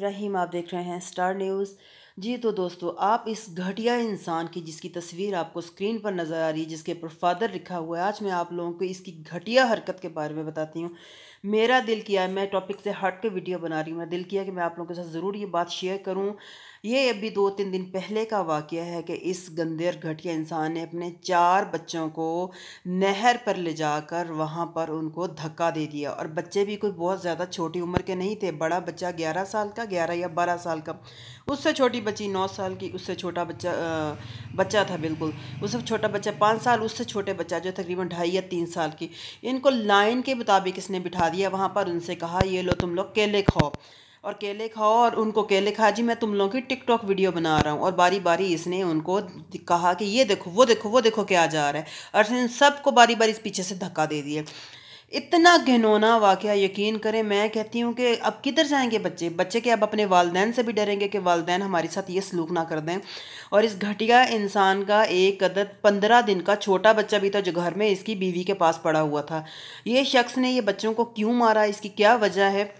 रहीम आप देख रहे हैं स्टार न्यूज़ जी तो दोस्तों आप इस घटिया इंसान की जिसकी तस्वीर आपको स्क्रीन पर नज़र आ रही है जिसके ऊपर फादर लिखा हुआ है आज मैं आप लोगों को इसकी घटिया हरकत के बारे में बताती हूँ मेरा दिल किया है मैं टॉपिक से हट के वीडियो बना रही हूँ मैं दिल किया कि मैं आप लोगों के साथ ज़रूर ये बात शेयर करूँ ये अभी दो तीन दिन पहले का वाक़ है कि इस गंदे और घटिया इंसान ने अपने चार बच्चों को नहर पर ले जाकर वहाँ पर उनको धक्का दे दिया और बच्चे भी कोई बहुत ज़्यादा छोटी उम्र के नहीं थे बड़ा बच्चा ग्यारह साल का ग्यारह या बारह साल का उससे छोटी बच्ची नौ साल की उससे छोटा बच्चा आ, बच्चा था बिल्कुल उससे छोटा बच्चा पाँच साल उससे छोटे बच्चा जो तकरीबन ढाई या तीन साल की इनको लाइन के मुताबिक इसने बिठा दिया वहाँ पर उनसे कहा ये लो तुम लोग केले खाओ और केले खाओ और उनको केले खा जी मैं तुम लोगों की टिकटॉक वीडियो बना रहा हूँ और बारी बारी इसने उनको कहा कि ये देखो वो देखो वो देखो क्या जा रहा है और इसने सबको बारी बारी इस पीछे से धक्का दे दिया इतना घिनौना वाक़ यकीन करें मैं कहती हूँ कि अब किधर जाएंगे बच्चे बच्चे के अब अपने वालदेन से भी डरेंगे कि वालदेन हमारे साथ ये सलूक ना कर दें और इस घटिया इंसान का एक अदद पंद्रह दिन का छोटा बच्चा भी था जो घर में इसकी बीवी के पास पड़ा हुआ था ये शख्स ने ये बच्चों को क्यों मारा इसकी क्या वजह है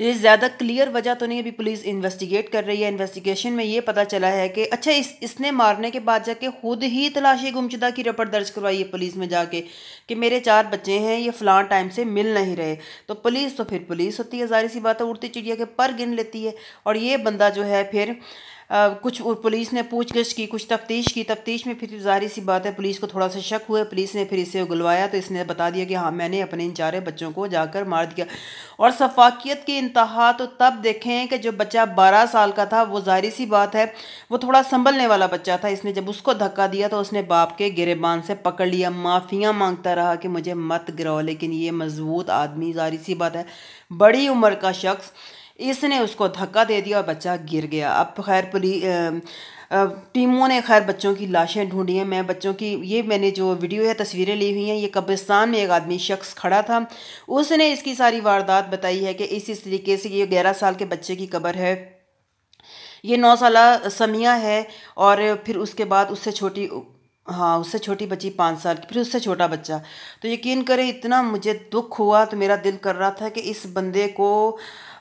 ये ज़्यादा क्लियर वजह तो नहीं अभी पुलिस इन्वेस्टिगेट कर रही है इन्वेस्टिगेशन में ये पता चला है कि अच्छा इस इसने मारने के बाद जाके खुद ही तलाशी गुमशुदा की रपट दर्ज करवाई है पुलिस में जाके कि मेरे चार बच्चे हैं ये फलां टाइम से मिल नहीं रहे तो पुलिस तो फिर पुलिस होती है जाहिर सी बात है उड़ती चिड़िया के पर गिन लेती है और ये बंदा जो है फिर कुछ पुलिस ने पूछगिछ की कुछ तफ्तीश की तफ्तीश में फिर जाहिर सी बात है पुलिस को थोड़ा सा शक हुआ पुलिस ने फिर इसे उगलवाया तो इसने बता दिया कि हाँ मैंने अपने इन चारे बच्चों को जाकर मार दिया और शफाकियत की इंतहा तो तब देखें कि जो बच्चा बारह साल का था वो जाहिर सी बात है वो थोड़ा संभलने वाला बच्चा था इसने जब उसको धक्का दिया तो उसने बाप के गिरेबान से पकड़ लिया माफ़ियाँ मांगता रहा कि मुझे मत गिराओ लेकिन ये मजबूत आदमी जाहिर सी बात है बड़ी उम्र का शख्स इसने उसको धक्का दे दिया और बच्चा गिर गया अब खैर पुलिस टीमों ने खैर बच्चों की लाशें ढूंढी हैं मैं बच्चों की ये मैंने जो वीडियो है तस्वीरें ली हुई हैं ये कब्रिस्तान में एक आदमी शख्स खड़ा था उसने इसकी सारी वारदात बताई है कि इस इस तरीके से ये ग्यारह साल के बच्चे की कबर है ये नौ साल समिया है और फिर उसके बाद उससे छोटी हाँ उससे छोटी बच्ची पाँच साल की फिर उससे छोटा बच्चा तो यकीन करें इतना मुझे दुख हुआ तो मेरा दिल कर रहा था कि इस बंदे को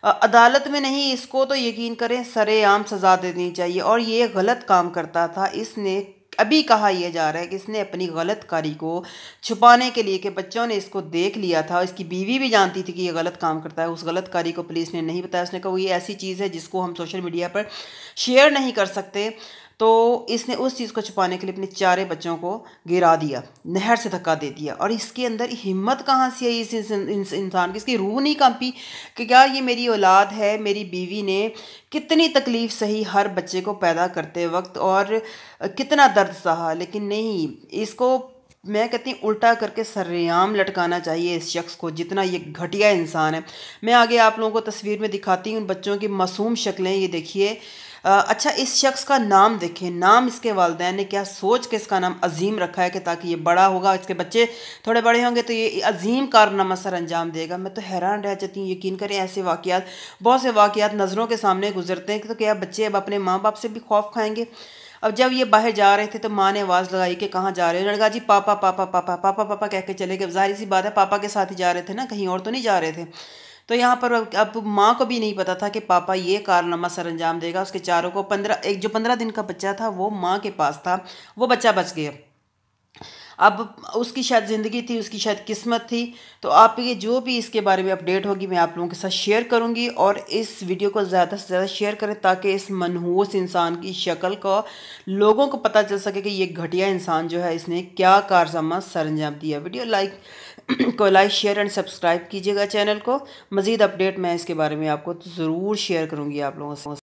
अदालत में नहीं इसको तो यकीन करें सरेआम सज़ा देनी चाहिए और ये गलत काम करता था इसने अभी कहा यह जा रहा है कि इसने अपनी गलत कारी को छुपाने के लिए कि बच्चों ने इसको देख लिया था इसकी बीवी भी जानती थी कि यह गलत काम करता है उस गलत कारी को पुलिस ने नहीं बताया उसने कहा ये ऐसी चीज़ है जिसको हम सोशल मीडिया पर शेयर नहीं कर सकते तो इसने उस चीज़ को छुपाने के लिए अपने चारे बच्चों को गिरा दिया नहर से धक्का दे दिया और इसके अंदर हिम्मत कहाँ से आई इस इंसान की इसकी रूह नहीं कांपी कि क्या ये मेरी औलाद है मेरी बीवी ने कितनी तकलीफ़ सही हर बच्चे को पैदा करते वक्त और कितना दर्द सहा लेकिन नहीं इसको मैं कहती हूँ उल्टा करके सरेआम लटकाना चाहिए इस शख्स को जितना ये घटिया इंसान है मैं आगे आप लोगों को तस्वीर में दिखाती हूँ उन बच्चों की मासूम शक्लें ये देखिए अच्छा इस शख्स का नाम देखें नाम इसके वालदेन ने क्या सोच के इसका नाम अजीम रखा है कि ताकि ये बड़ा होगा इसके बच्चे थोड़े बड़े होंगे तो ये अजीम कारनामा सर अंजाम देगा मैं तो हैरान रह जाती हूँ यकीन करें ऐसे वाकियात बहुत से वाकियात नज़रों के सामने गुजरते हैं तो क्या बच्चे अब अपने माँ बाप से भी खौफ खाएँगे अब जब ये बाहर जा रहे थे तो माँ ने आवाज़ लगाई कि कहाँ जा रहे हो लड़का जी पापा पापा पापा पापा पापा कह के चले गए जाहिर सी बात है पापा के साथ ही जा रहे थे ना कहीं और तो नहीं जा रहे थे तो यहाँ पर अब माँ को भी नहीं पता था कि पापा ये कारनामा सर अंजाम देगा उसके चारों को पंद्रह एक जो पंद्रह दिन का बच्चा था वो माँ के पास था वो बच्चा बच गया अब उसकी शायद ज़िंदगी थी उसकी शायद किस्मत थी तो आप ये जो भी इसके बारे में अपडेट होगी मैं आप लोगों के साथ शेयर करूँगी और इस वीडियो को ज़्यादा से ज़्यादा शेयर करें ताकि इस मनहूस इंसान की शक्ल को लोगों को पता चल सके कि ये घटिया इंसान जो है इसने क्या कारजामा सर अंजाम दिया वीडियो लाइक को लाइक शेयर एंड सब्सक्राइब कीजिएगा चैनल को मज़ीद अपडेट मैं इसके बारे में आपको ज़रूर शेयर करूँगी आप लोगों से